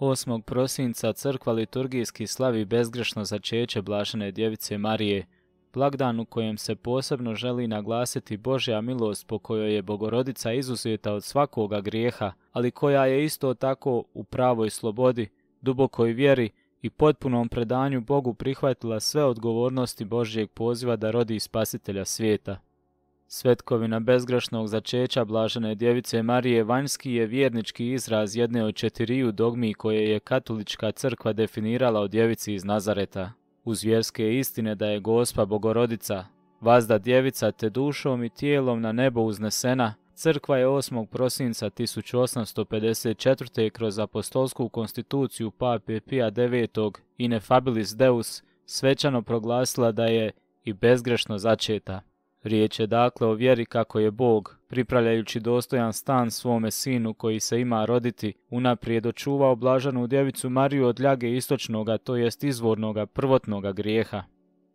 8. prosinca crkva liturgijski slavi bezgrešno začeće Blažene djevice Marije, blagdan u kojem se posebno želi naglasiti Božja milost po kojoj je Bogorodica izuzeta od svakoga grijeha, ali koja je isto tako u pravoj slobodi, dubokoj vjeri i potpunom predanju Bogu prihvatila sve odgovornosti Božjeg poziva da rodi spasitelja svijeta. Svetkovina bezgrešnog začeća Blažene djevice Marije Vanjski je vjernički izraz jedne od četiriju dogmi koje je katolička crkva definirala o djevici iz Nazareta. Uz vjerske istine da je gospa bogorodica, vazda djevica te dušom i tijelom na nebo uznesena, crkva je 8. prosinca 1854. kroz apostolsku konstituciju pape Pija IX. Inefabilis Deus svećano proglasila da je i bezgrešno začeta. Riječ je dakle o vjeri kako je Bog, pripravljajući dostojan stan svome sinu koji se ima roditi, unaprijed očuvao blažanu djevicu Mariju od ljage istočnoga, to jest izvornoga, prvotnoga grijeha.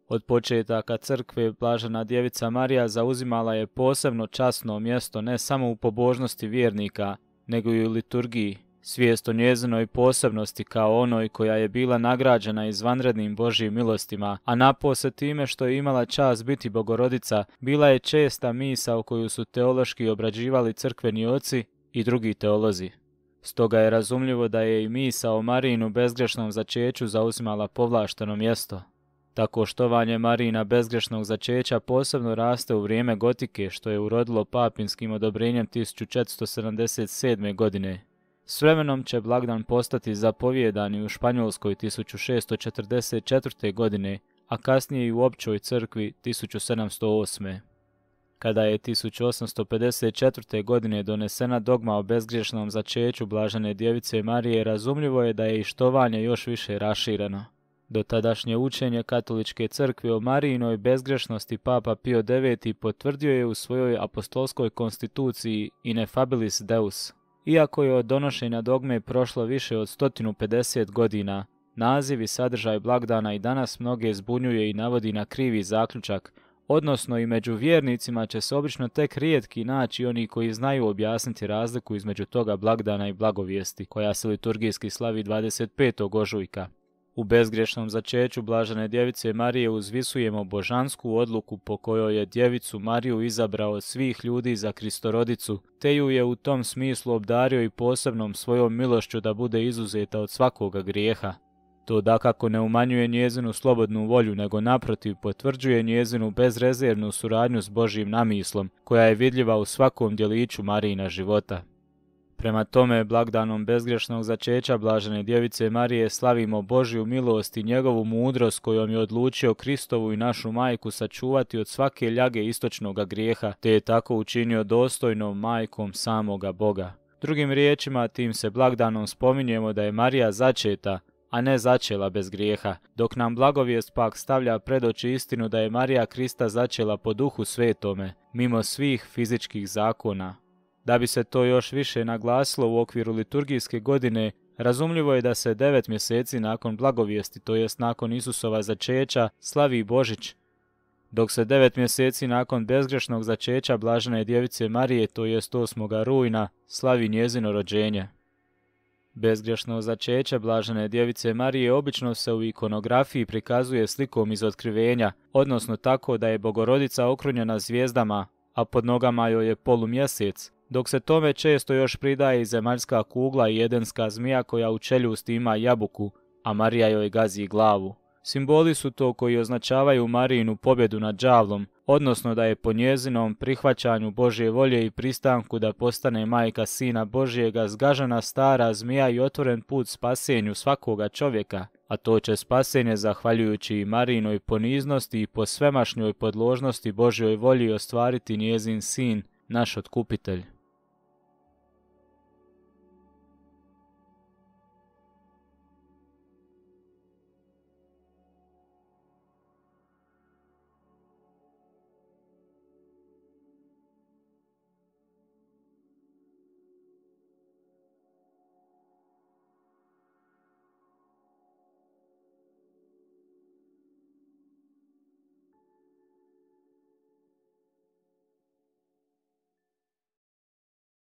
Od početaka crkve Blažana djevica Marija zauzimala je posebno časno mjesto ne samo u pobožnosti vjernika, nego i u liturgiji, Svijest o njezinoj posebnosti kao onoj koja je bila nagrađena izvanrednim božijim milostima, a napose time što je imala čast biti bogorodica, bila je česta misa o koju su teološki obrađivali crkveni oci i drugi teolozi. Stoga je razumljivo da je i misa o Marinu bezgrešnom začeću zauzimala povlašteno mjesto. Tako štovanje Marina bezgrešnog začeća posebno raste u vrijeme gotike što je urodilo papinskim odobrenjem 1477. godine. S vremenom će blagdan postati i u Španjolskoj 1644. godine, a kasnije i u općoj crkvi 1708. Kada je 1854. godine donesena dogma o bezgriješnom začeću Blažene djevice Marije, razumljivo je da je ištovanje još više rašireno. Do tadašnje učenje katoličke crkve o Marijinoj bezgrešnosti Papa Pio IX potvrdio je u svojoj apostolskoj konstituciji Inefabilis Deus, iako je od donošenja dogme prošlo više od 150 godina, naziv i sadržaj blagdana i danas mnoge zbunjuje i navodi na krivi zaključak, odnosno i među vjernicima će se obično tek rijetki naći oni koji znaju objasniti razliku između toga blagdana i blagovijesti, koja se liturgijski slavi 25. ožujka. U bezgrešnom začeću Blažene djevice Marije uzvisujemo božansku odluku po kojoj je djevicu Mariju izabrao svih ljudi za Kristorodicu, te ju je u tom smislu obdario i posebnom svojom milošću da bude izuzeta od svakoga grijeha. To dakako ne umanjuje njezinu slobodnu volju, nego naprotiv potvrđuje njezinu bezrezervnu suradnju s Božim namislom, koja je vidljiva u svakom djeliću Marijina života. Prema tome, blagdanom bezgrešnog začeća Blažene Djevice Marije slavimo Božju milost i njegovu mudrost kojom je odlučio Kristovu i našu majku sačuvati od svake ljage istočnoga grijeha, te je tako učinio dostojnom majkom samoga Boga. Drugim riječima, tim se blagdanom spominjemo da je Marija začeta, a ne začela bez grijeha, dok nam blagovijest pak stavlja pred oči istinu da je Marija Krista začela po duhu svetome, mimo svih fizičkih zakona, da bi se to još više naglasilo u okviru liturgijske godine, razumljivo je da se devet mjeseci nakon blagovijesti, to jest nakon Isusova začeća, slavi Božić, dok se devet mjeseci nakon bezgrešnog začeća Blažene djevice Marije, to jest 8. rujna, slavi njezino rođenje. Bezgrešno začeće Blažene djevice Marije obično se u ikonografiji prikazuje slikom iz otkrivenja, odnosno tako da je bogorodica okrunjena zvijezdama, a pod nogama joj je polumjesec, dok se tome često još pridaje i zemaljska kugla i jedenska zmija koja u čeljusti ima jabuku, a Marija joj gazi glavu. Simboli su to koji označavaju Marijinu pobjedu nad đavlom, odnosno da je po njezinom prihvaćanju Božje volje i pristanku da postane majka Sina Božjega zgažena stara zmija i otvoren put spasenju svakoga čovjeka, a to će spasenje zahvaljujući i Marinoj poniznosti i po svemašnjoj podložnosti Božjoj volji ostvariti njezin Sin, naš Otkupitelj.